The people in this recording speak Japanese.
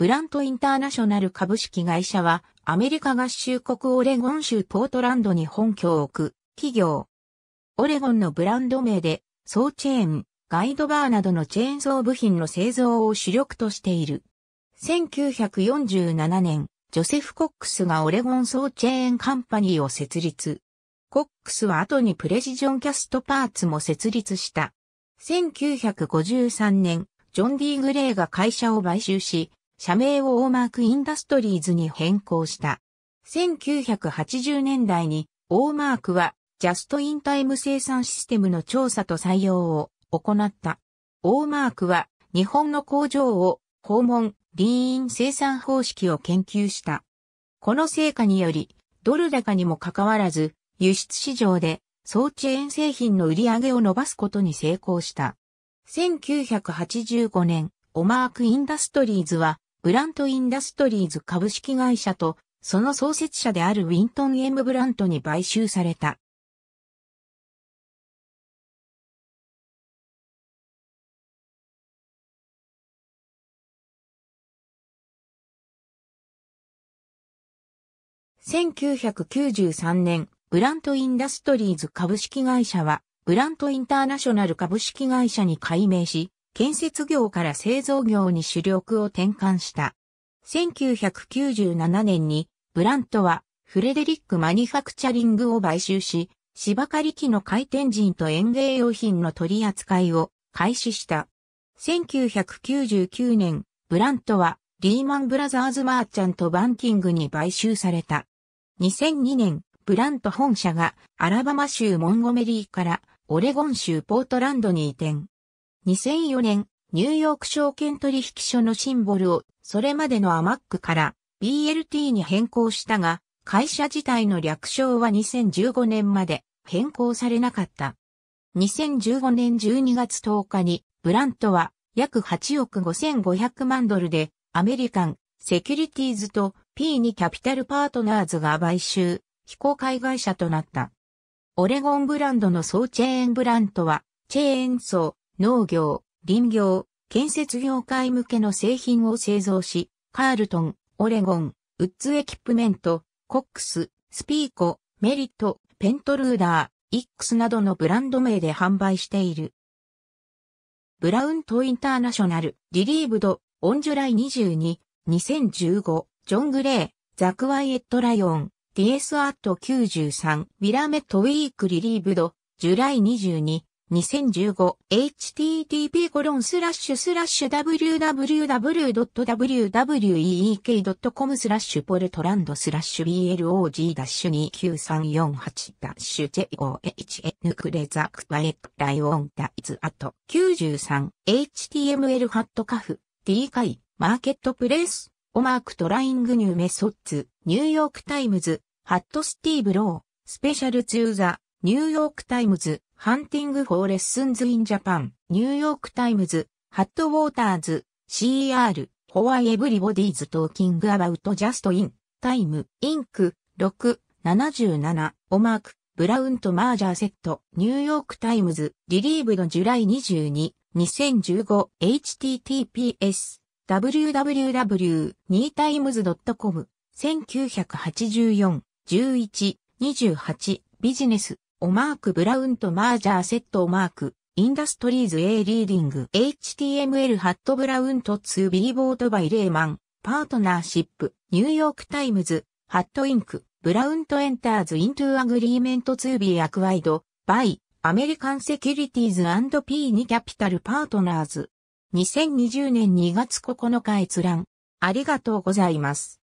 ブラントインターナショナル株式会社は、アメリカ合衆国オレゴン州ポートランドに本拠を置く企業。オレゴンのブランド名で、ソーチェーン、ガイドバーなどのチェーンソー部品の製造を主力としている。1947年、ジョセフ・コックスがオレゴンソーチェーンカンパニーを設立。コックスは後にプレジジョンキャストパーツも設立した。1953年、ジョン・ディ・グレイが会社を買収し、社名をオーマークインダストリーズに変更した。1980年代にオーマークはジャストインタイム生産システムの調査と採用を行った。オーマークは日本の工場を訪問、リーン生産方式を研究した。この成果により、ドル高にもかかわらず、輸出市場で総チェーン製品の売り上げを伸ばすことに成功した。1985年、オマークインダストリーズはブラント・インダストリーズ株式会社と、その創設者であるウィントン・ M・ ブラントに買収された。1993年、ブラント・インダストリーズ株式会社は、ブラント・インターナショナル株式会社に改名し、建設業から製造業に主力を転換した。1997年にブラントはフレデリック・マニファクチャリングを買収し、芝刈り機の回転陣と園芸用品の取り扱いを開始した。1999年、ブラントはリーマンブラザーズ・マーチャント・バンキングに買収された。2002年、ブラント本社がアラバマ州モンゴメリーからオレゴン州ポートランドに移転。2004年、ニューヨーク証券取引所のシンボルを、それまでのアマックから BLT に変更したが、会社自体の略称は2015年まで変更されなかった。2015年12月10日に、ブラントは約8億5500万ドルで、アメリカン、セキュリティーズと P2 キャピタルパートナーズが買収、非公開会社となった。オレゴンブランドの総チェーンブラントは、チェーンソー、農業、林業、建設業界向けの製品を製造し、カールトン、オレゴン、ウッズエキプメント、コックス、スピーコ、メリット、ペントルーダー、イックスなどのブランド名で販売している。ブラウントインターナショナル、リリーブド、オンジュライ22、2015、ジョン・グレー、ザクワイエット・ライオン、ディエス・アット93、ィラメット・ウィーク・リリーブド、ジュライ22、2015-http://www.week.com コロンススララッッシシュュスラッシュポルトランドスラッシュ blog-29348-john クレザクバエクライオンダイズアット 93html ハットカフ d 会マーケットプレイスオマークトライングニューメソッツニューヨークタイムズハットスティーブロースペシャルツーザニューヨークタイムズハンティング・フォー・レッスンズ・イン・ジャパン、ニューヨーク・タイムズ、ハット・ウォーターズ、c r ホワイ・エブリボディーズ・トーキング・アバウト・ジャスト・イン、タイム、インク、6、77、オマーク、ブラウンとマージャーセット、ニューヨーク・タイムズ、リリーブのジュライ22、2015、https、www.2times.com、1984、11、28、ビジネス、オマークブラウンとマージャーセットオマーク、インダストリーズ A リーディング HTML ハットブラウンと2 B ボードバイレーマン、パートナーシップ、ニューヨークタイムズ、ハットインク、ブラウンとエンターズイントゥアグリーメントツー・ビー・アクワイド、バイ、アメリカンセキュリティーズ p ニ・キャピタルパートナーズ。2020年2月9日閲覧。ありがとうございます。